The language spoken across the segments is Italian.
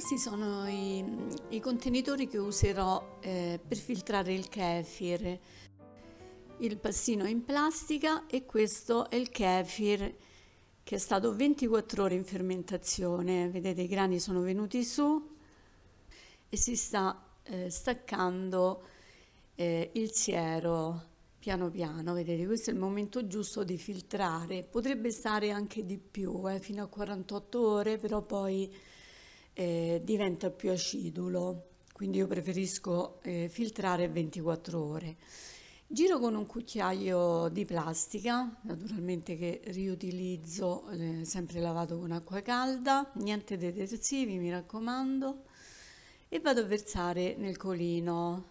Questi sono i, i contenitori che userò eh, per filtrare il kefir. Il passino in plastica e questo è il kefir che è stato 24 ore in fermentazione. Vedete i grani sono venuti su e si sta eh, staccando eh, il siero piano piano. Vedete questo è il momento giusto di filtrare. Potrebbe stare anche di più, eh, fino a 48 ore, però poi eh, diventa più acidulo, quindi io preferisco eh, filtrare 24 ore. Giro con un cucchiaio di plastica, naturalmente che riutilizzo, eh, sempre lavato con acqua calda, niente detersivi mi raccomando, e vado a versare nel colino.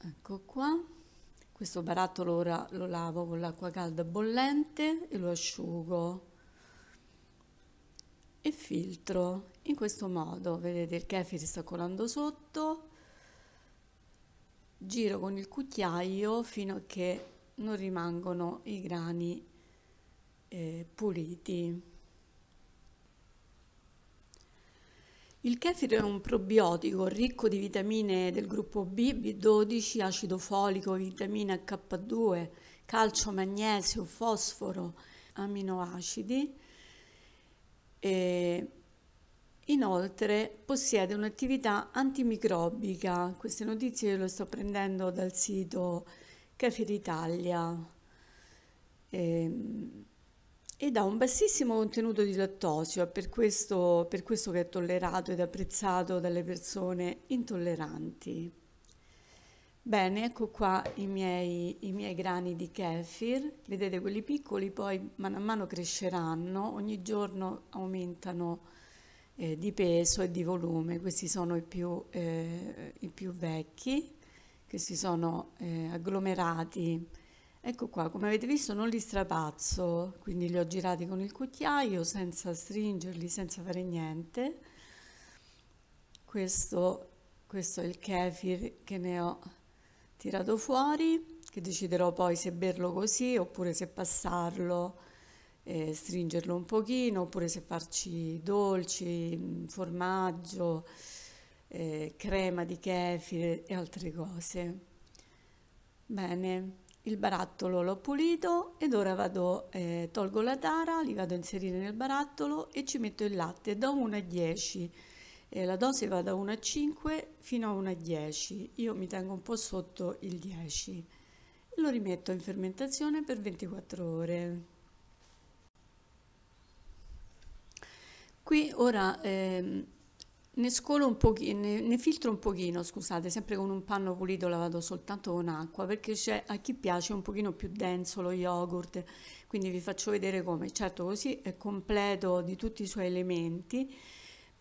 Ecco qua, questo barattolo ora lo lavo con l'acqua calda bollente e lo asciugo e filtro in questo modo vedete il kefir sta colando sotto giro con il cucchiaio fino a che non rimangono i grani eh, puliti il kefir è un probiotico ricco di vitamine del gruppo B, B12, acido folico, vitamina K2, calcio, magnesio, fosforo, aminoacidi e inoltre possiede un'attività antimicrobica, queste notizie le sto prendendo dal sito Kefiritalia ehm, e, ed ha un bassissimo contenuto di lattosio, per questo, per questo che è tollerato ed apprezzato dalle persone intolleranti. Bene, ecco qua i miei, i miei, grani di kefir, vedete quelli piccoli poi man mano cresceranno, ogni giorno aumentano eh, di peso e di volume, questi sono i più, eh, i più vecchi, che si sono eh, agglomerati. Ecco qua, come avete visto non li strapazzo, quindi li ho girati con il cucchiaio senza stringerli, senza fare niente. Questo, questo è il kefir che ne ho tirato fuori, che deciderò poi se berlo così oppure se passarlo, eh, stringerlo un pochino, oppure se farci dolci, formaggio, eh, crema di kefir e altre cose. Bene, il barattolo l'ho pulito ed ora vado, eh, tolgo la tara, li vado a inserire nel barattolo e ci metto il latte da 1 a 10 eh, la dose va da 1 a 5 fino a 1 a 10, io mi tengo un po' sotto il 10. e Lo rimetto in fermentazione per 24 ore. Qui ora eh, ne scolo un pochino, ne, ne, filtro un pochino, scusate, sempre con un panno pulito la vado soltanto con acqua perché c'è a chi piace un pochino più denso lo yogurt, quindi vi faccio vedere come. Certo così è completo di tutti i suoi elementi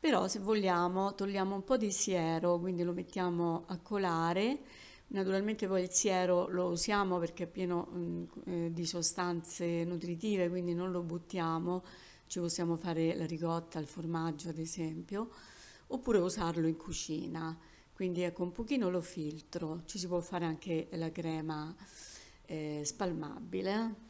però se vogliamo togliamo un po' di siero, quindi lo mettiamo a colare, naturalmente poi il siero lo usiamo perché è pieno eh, di sostanze nutritive, quindi non lo buttiamo, ci possiamo fare la ricotta, il formaggio ad esempio, oppure usarlo in cucina, quindi ecco un pochino lo filtro, ci si può fare anche la crema eh, spalmabile.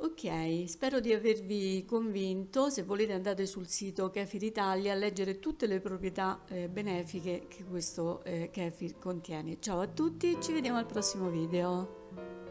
Ok, spero di avervi convinto. Se volete andate sul sito Kefir Italia a leggere tutte le proprietà eh, benefiche che questo eh, kefir contiene. Ciao a tutti, ci vediamo al prossimo video.